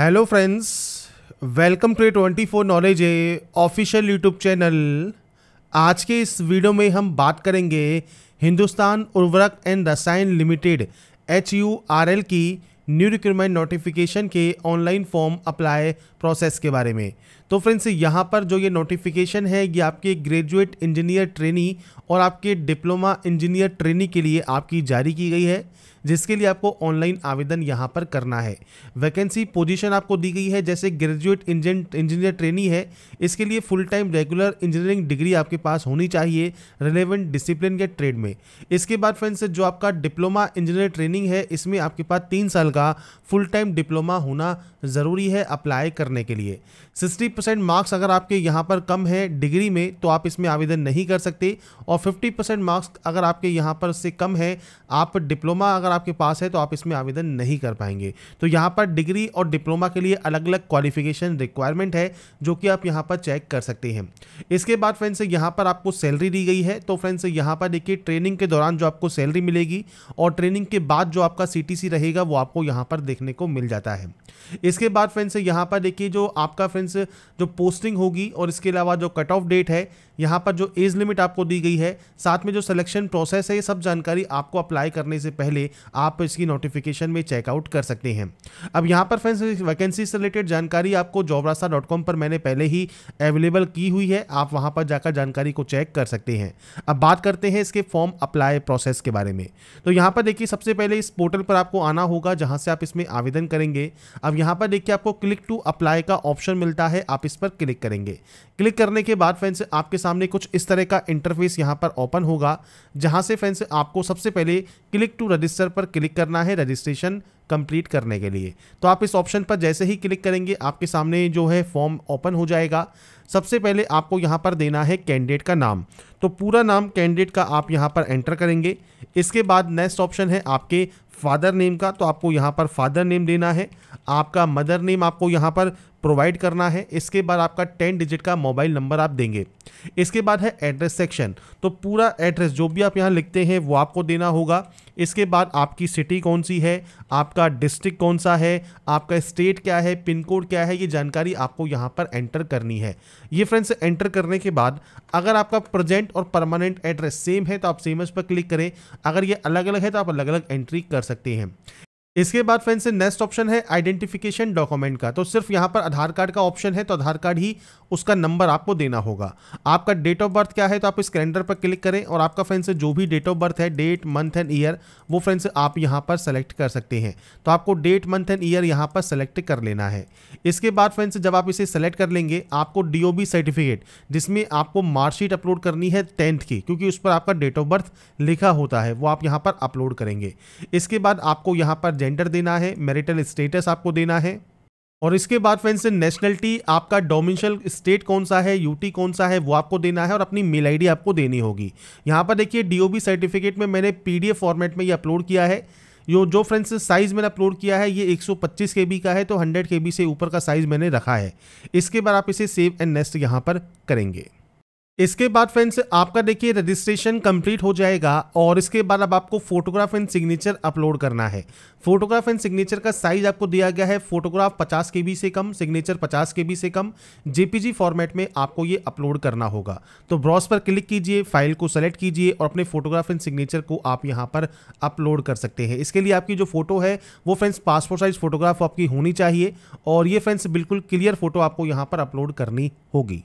hello friends welcome to a twenty four knowledge a official YouTube channel आज के इस video में हम बात करेंगे हिंदुस्तान उर्वरक एंड रसायन limited H U R L की न्यू रिक्रूटमेंट नोटिफिकेशन के ऑनलाइन फॉर्म अप्लाई प्रोसेस के बारे में तो फ्रेंड्स यहाँ पर जो ये नोटिफिकेशन है ये आपके ग्रेजुएट इंजीनियर ट्रेनी और आपके डिप्लोमा इंजीनियर ट्रेनी के लिए आपकी जारी की गई है जिसके लिए आपको ऑनलाइन आवेदन यहाँ पर करना है वैकेंसी पोजीशन आपको दी गई है जैसे ग्रेजुएट इंजीनियर ट्रेनी है इसके लिए full time regular engineering degree आपके पास होनी चाहिए रिलेवेंट डिसिप्लिन के ट्रेड में इसके बाद फ्रेंड्स जो आपका डिप्लोमा इंजीनियर ट्रेनिंग है इसमें आपके पास तीन साल का फुल टाइम डिप्लोमा होना ज़रूरी है अप्लाई करने के लिए सिक्सटी परसेंट मार्क्स अगर आपके यहाँ पर कम है डिग्री में तो आप इसमें आवेदन नहीं कर सकते और फिफ्टी परसेंट मार्क्स अगर आपके यहाँ पर से कम है आप डिप्लोमा अगर आपके पास है तो आप इसमें आवेदन नहीं कर पाएंगे तो यहाँ पर डिग्री और डिप्लोमा के लिए अलग अलग क्वालिफिकेशन रिक्वायरमेंट है जो कि आप यहाँ पर चेक कर सकते हैं इसके बाद फ्रेंड्स यहाँ पर आपको सैलरी दी गई है तो फ्रेंड्स यहाँ पर देखिए ट्रेनिंग के दौरान जो आपको सैलरी मिलेगी और ट्रेनिंग के बाद जो आपका सी रहेगा वो आपको यहाँ पर देखने को मिल जाता है इसके बाद फ्रेंड्स यहाँ पर देखिए जो आपका फ्रेंड्स जो पोस्टिंग होगी और इसके अलावा जो कट ऑफ डेट है यहाँ पर जो एज लिमिट आपको दी गई है साथ में जो सिलेक्शन प्रोसेस है ये सब जानकारी आपको अप्लाई करने से पहले आप इसकी नोटिफिकेशन में चेकआउट कर सकते हैं अब यहाँ पर फ्रेंड्स वैकेंसी से रिलेटेड जानकारी आपको जॉबरास्ता पर मैंने पहले ही अवेलेबल की हुई है आप वहाँ पर जाकर जानकारी को चेक कर सकते हैं अब बात करते हैं इसके फॉर्म अप्लाई प्रोसेस के बारे में तो यहाँ पर देखिए सबसे पहले इस पोर्टल पर आपको आना होगा जहाँ से आप इसमें आवेदन करेंगे अब यहाँ पर देखिए आपको क्लिक टू अप्लाई का ऑप्शन मिलता है आप इस पर क्लिक करेंगे क्लिक करने के बाद फ्रेंड्स आपके सामने कुछ इस तरह का इंटरफेस यहाँ पर ओपन होगा जहाँ से फ्रेंड्स आपको सबसे पहले क्लिक टू रजिस्टर पर क्लिक करना है रजिस्ट्रेशन कंप्लीट करने के लिए तो आप इस ऑप्शन पर जैसे ही क्लिक करेंगे आपके सामने जो है फॉर्म ओपन हो जाएगा सबसे पहले आपको यहाँ पर देना है कैंडिडेट का नाम तो पूरा नाम कैंडिडेट का आप यहाँ पर एंटर करेंगे इसके बाद नेक्स्ट ऑप्शन है आपके फादर नेम का तो आपको यहाँ पर फादर नेम देना है आपका मदर नेम आपको यहाँ पर प्रोवाइड करना है इसके बाद आपका टेन डिजिट का मोबाइल नंबर आप देंगे इसके बाद है एड्रेस सेक्शन तो पूरा एड्रेस जो भी आप यहाँ लिखते हैं वो आपको देना होगा इसके बाद आपकी सिटी कौन सी है आप आपका डिस्ट्रिक्ट कौन सा है आपका स्टेट क्या है पिन कोड क्या है ये जानकारी आपको यहाँ पर एंटर करनी है ये फ्रेंड्स एंटर करने के बाद अगर आपका प्रेजेंट और परमानेंट एड्रेस सेम है तो आप सेम पर क्लिक करें अगर ये अलग अलग है तो आप अलग अलग एंट्री कर सकते हैं इसके बाद फ्रेंड्स नेक्स्ट ऑप्शन है आइडेंटिफिकेशन डॉक्यूमेंट का तो सिर्फ यहाँ पर आधार कार्ड का ऑप्शन है तो आधार कार्ड ही उसका नंबर आपको देना होगा आपका डेट ऑफ बर्थ क्या है तो आप इस कैलेंडर पर क्लिक करें और आपका फ्रेंड्स जो भी डेट ऑफ बर्थ है डेट मंथ एंड ईयर वो फ्रेंड्स आप यहाँ पर सेलेक्ट कर सकते हैं तो आपको डेट मंथ एंड ईयर यहाँ पर सेलेक्ट कर लेना है इसके बाद फ्रेंड्स जब आप इसे सेलेक्ट कर लेंगे आपको डी सर्टिफिकेट जिसमें आपको मार्कशीट अपलोड करनी है टेंथ की क्योंकि उस पर आपका डेट ऑफ बर्थ लिखा होता है वो आप यहाँ पर अपलोड करेंगे इसके बाद आपको यहाँ पर जेंडर देना है मैरिटल स्टेटस आपको देना है और इसके बाद फ्रेंड्स नेशनलिटी आपका डोमिनशल स्टेट कौन सा है यूटी कौन सा है वो आपको देना है और अपनी मेल आईडी आपको देनी होगी यहाँ पर देखिए डीओबी सर्टिफिकेट में मैंने पीडीएफ फॉर्मेट में ये अपलोड किया है यो जो फ्रेंड्स साइज़ मैंने अपलोड किया है ये 125 केबी का है तो 100 केबी से ऊपर का साइज़ मैंने रखा है इसके बाद आप इसे सेव एंड नेस्ट यहाँ पर करेंगे इसके बाद फ्रेंड्स आपका देखिए रजिस्ट्रेशन कंप्लीट हो जाएगा और इसके बाद अब आपको फोटोग्राफ एंड सिग्नेचर अपलोड करना है फोटोग्राफ एंड सिग्नेचर का साइज आपको दिया गया है फोटोग्राफ 50 के बी से कम सिग्नेचर 50 के बी से कम जेपीजी फॉर्मेट में आपको ये अपलोड करना होगा तो ब्रॉस पर क्लिक कीजिए फाइल को सेलेक्ट कीजिए और अपने फोटोग्राफ एंड सिग्नेचर को आप यहाँ पर अपलोड कर सकते हैं इसके लिए आपकी जो फोटो है वो फ्रेंड्स पासपोर्ट साइज फोटोग्राफ आपकी होनी चाहिए और ये फ्रेंड्स बिल्कुल क्लियर फोटो आपको यहाँ पर अपलोड करनी होगी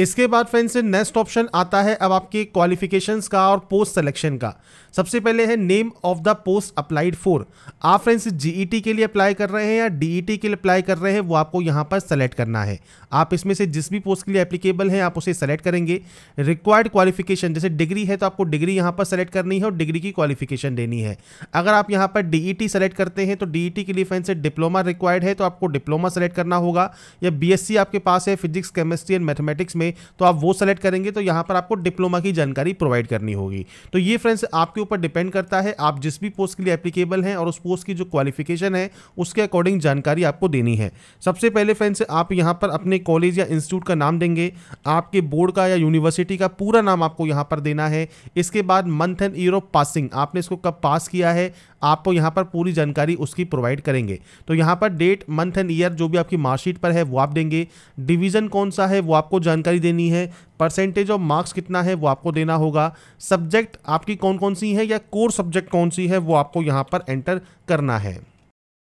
इसके बाद फ्रेंड्स नेक्स्ट ऑप्शन आता है अब आपके क्वालिफिकेशंस का और पोस्ट सिलेक्शन का सबसे पहले है name of the post applied for आप फ्रेंड्स जीईटी e के लिए अप्लाई कर रहे हैं या डीईटी e के लिए अप्लाई कर रहे हैं वो आपको यहां पर सेलेक्ट करना है आप इसमें से जिस भी पोस्ट के लिए एप्लीकेबल है आप उसे सेलेक्ट करेंगे रिक्वायर्ड क्वालिफिकेशन जैसे डिग्री है तो आपको डिग्री यहाँ पर सेलेक्ट करनी है और डिग्री की क्वालिफिकेशन देनी है अगर आप यहाँ पर डी सेलेक्ट e करते हैं तो डी के लिए फ्रेंड्स डिप्लोमा रिक्वायर्ड है तो आपको डिप्लोमा सेलेक्ट करना होगा या बी आपके पास है फिजिक्स केमिस्ट्री एंड मैथमेटिक्स में में तो आप वो सेलेक्ट करेंगे तो यहाँ पर आपको डिप्लोमा की जानकारी प्रोवाइड करनी होगी तो ये फ्रेंड्स आपके ऊपर डिपेंड करता है आप जिस भी पोस्ट के लिए एप्लीकेबल हैं और उस पोस्ट की जो क्वालिफिकेशन है उसके अकॉर्डिंग जानकारी आपको देनी है सबसे पहले फ्रेंड्स आप यहाँ पर अपने कॉलेज या इंस्टीट्यूट का नाम देंगे आपके बोर्ड का या यूनिवर्सिटी का पूरा नाम आपको यहाँ पर देना है इसके बाद month and year of passing आपने इसको कब पास किया है आपको यहाँ पर पूरी जानकारी उसकी प्रोवाइड करेंगे तो यहाँ पर डेट मंथ एंड ईयर जो भी आपकी मार्कशीट पर है वो आप देंगे डिवीज़न कौन सा है वो आपको जानकारी जानकारी देनी है परसेंटेज ऑफ मार्क्स कितना है वो आपको देना होगा सब्जेक्ट आपकी कौन कौन सी है या कोर सब्जेक्ट कौन सी है वो आपको यहाँ पर एंटर करना है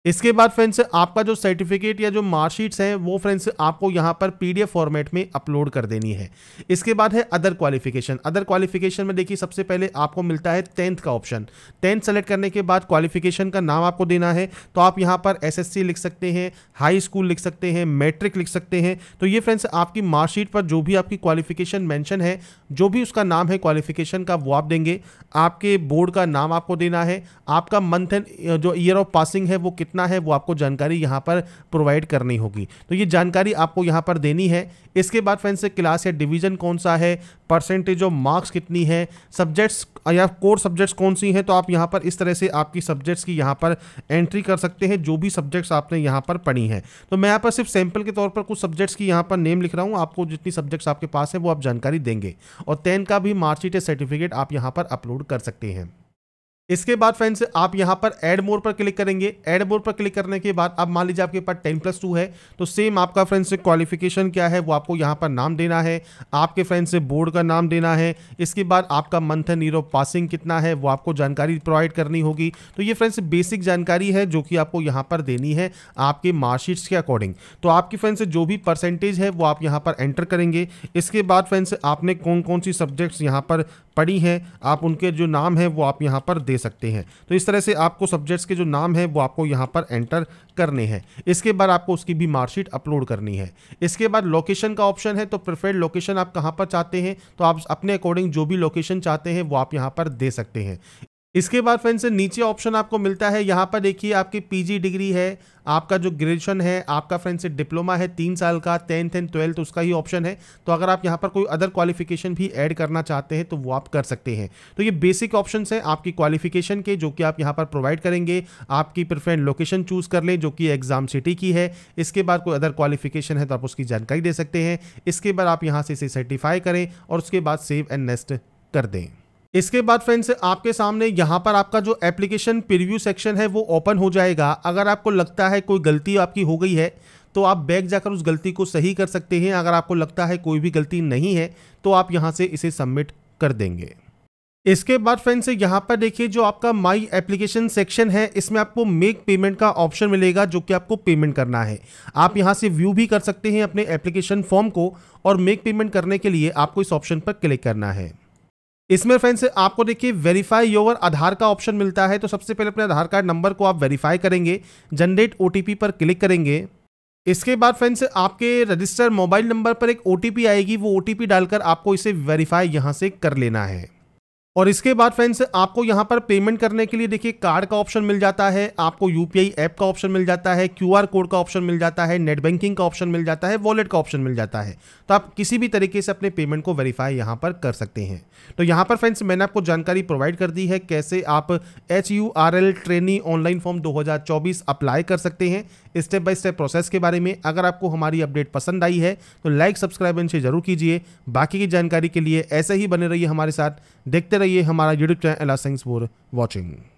इसके बाद फ्रेंड्स आपका जो सर्टिफिकेट या जो मार्कशीट्स हैं वो फ्रेंड्स आपको यहाँ पर पीडीएफ फॉर्मेट में अपलोड कर देनी है इसके बाद है अदर क्वालिफिकेशन अदर क्वालिफिकेशन में देखिए सबसे पहले आपको मिलता है टेंथ का ऑप्शन टेंथ सेलेक्ट करने के बाद क्वालिफिकेशन का नाम आपको देना है तो आप यहाँ पर एस लिख सकते हैं हाई स्कूल लिख सकते हैं मैट्रिक लिख सकते हैं तो ये फ्रेंड्स आपकी मार्कशीट पर जो भी आपकी क्वालिफिकेशन मैंशन है जो भी उसका नाम है क्वालिफिकेशन का वो आप देंगे आपके बोर्ड का नाम आपको देना है आपका मंथ एंड जो ईयर ऑफ पासिंग है वो कितना कितना है वो आपको जानकारी यहाँ पर प्रोवाइड करनी होगी तो ये जानकारी आपको यहाँ पर देनी है इसके बाद से क्लास या डिवीजन कौन सा है परसेंटेज ऑफ मार्क्स कितनी है सब्जेक्ट्स या कोर सब्जेक्ट्स कौन सी हैं तो आप यहाँ पर इस तरह से आपकी सब्जेक्ट्स की यहाँ पर एंट्री कर सकते हैं जो भी सब्जेक्ट्स आपने यहाँ पर पढ़ी हैं तो मैं यहाँ पर सिर्फ सैम्पल के तौर पर कुछ सब्जेक्ट्स की यहाँ पर नेम लिख रहा हूँ आपको जितनी सब्जेक्ट्स आपके पास है वो आप जानकारी देंगे और टेन का भी मार्कशीट या सर्टिफिकेट आप यहाँ पर अपलोड कर सकते हैं इसके बाद फ्रेंड्स आप यहाँ पर एड मोर पर क्लिक करेंगे एड मोर पर क्लिक करने के बाद अब मान लीजिए आपके पास टेन प्लस टू है तो सेम आपका फ्रेंड्स क्वालिफिकेशन क्या है वो आपको यहाँ पर नाम देना है आपके फ्रेंड्स बोर्ड का नाम देना है इसके बाद आपका मंथ है ईयर ऑफ पासिंग कितना है वो आपको जानकारी प्रोवाइड करनी होगी तो ये फ्रेंड्स बेसिक जानकारी है जो कि आपको यहाँ पर देनी है आपके मार्कशीट्स के अकॉर्डिंग तो आपकी फ्रेंड्स जो भी परसेंटेज है वो आप यहाँ पर एंटर करेंगे इसके बाद फ्रेंड्स आपने कौन कौन सी सब्जेक्ट्स यहाँ पर पढ़ी हैं आप उनके जो नाम है वो आप यहाँ पर दे दे सकते हैं तो इस तरह से आपको सब्जेक्ट्स के जो नाम है वो आपको यहाँ पर एंटर करने हैं इसके बाद आपको उसकी भी मार्कशीट अपलोड करनी है इसके बाद लोकेशन का ऑप्शन है तो प्रिफर्ड लोकेशन आप कहाँ पर चाहते हैं तो आप अपने अकॉर्डिंग जो भी लोकेशन चाहते हैं वो आप यहाँ पर दे सकते हैं इसके बाद फ्रेंड्स नीचे ऑप्शन आपको मिलता है यहाँ पर देखिए आपकी पीजी डिग्री है आपका जो ग्रेजुएशन है आपका फ्रेंड्स डिप्लोमा है तीन साल का टेंथ एंड ट्वेल्थ उसका ही ऑप्शन है तो अगर आप यहाँ पर कोई अदर क्वालिफिकेशन भी ऐड करना चाहते हैं तो वो आप कर सकते हैं तो ये बेसिक ऑप्शन है आपकी क्वालिफिकेशन के जो कि आप यहाँ पर प्रोवाइड करेंगे आपकी प्रिफ्रेंड लोकेशन चूज कर लें जो कि एग्जाम सिटी की है इसके बाद कोई अदर क्वालिफिकेशन है तो आप उसकी जानकारी दे सकते हैं इसके बाद आप यहाँ से इसे सर्टिफाई करें और उसके बाद सेव एंड नेस्ट कर दें इसके बाद फ्रेंड्स आपके सामने यहाँ पर आपका जो एप्लीकेशन प्रिव्यू सेक्शन है वो ओपन हो जाएगा अगर आपको लगता है कोई गलती आपकी हो गई है तो आप बैग जाकर उस गलती को सही कर सकते हैं अगर आपको लगता है कोई भी गलती नहीं है तो आप यहाँ से इसे सबमिट कर देंगे इसके बाद फ्रेंड्स यहाँ पर देखिए जो आपका माई एप्लीकेशन सेक्शन है इसमें आपको मेक पेमेंट का ऑप्शन मिलेगा जो कि आपको पेमेंट करना है आप यहाँ से व्यू भी कर सकते हैं अपने एप्लीकेशन फॉर्म को और मेक पेमेंट करने के लिए आपको इस ऑप्शन पर क्लिक करना है इसमें फ्रेंड्स आपको देखिए वेरीफाई योर आधार का ऑप्शन मिलता है तो सबसे पहले अपने आधार कार्ड नंबर को आप वेरीफाई करेंगे जनरेट ओ पर क्लिक करेंगे इसके बाद फ्रेंड्स आपके रजिस्टर मोबाइल नंबर पर एक ओ आएगी वो ओ डालकर आपको इसे वेरीफाई यहाँ से कर लेना है और इसके बाद फ्रेंड्स आपको यहाँ पर पेमेंट करने के लिए देखिए कार्ड का ऑप्शन मिल जाता है आपको यूपीआई ऐप का ऑप्शन मिल जाता है क्यूआर कोड का ऑप्शन मिल जाता है नेट बैंकिंग का ऑप्शन मिल जाता है वॉलेट का ऑप्शन मिल जाता है तो आप किसी भी तरीके से अपने पेमेंट को वेरीफाई यहाँ पर कर सकते हैं तो यहाँ पर फ्रेंड्स मैंने आपको जानकारी प्रोवाइड कर दी है कैसे आप H U R L trainee online form दो अप्लाई कर सकते हैं स्टेप बाय स्टेप प्रोसेस के बारे में अगर आपको हमारी अपडेट पसंद आई है तो लाइक सब्सक्राइब इनसे जरूर कीजिए बाकी की जानकारी के लिए ऐसे ही बने रहिए हमारे साथ देखते रहिए हमारा यूट्यूब चैनल एला फॉर वॉचिंग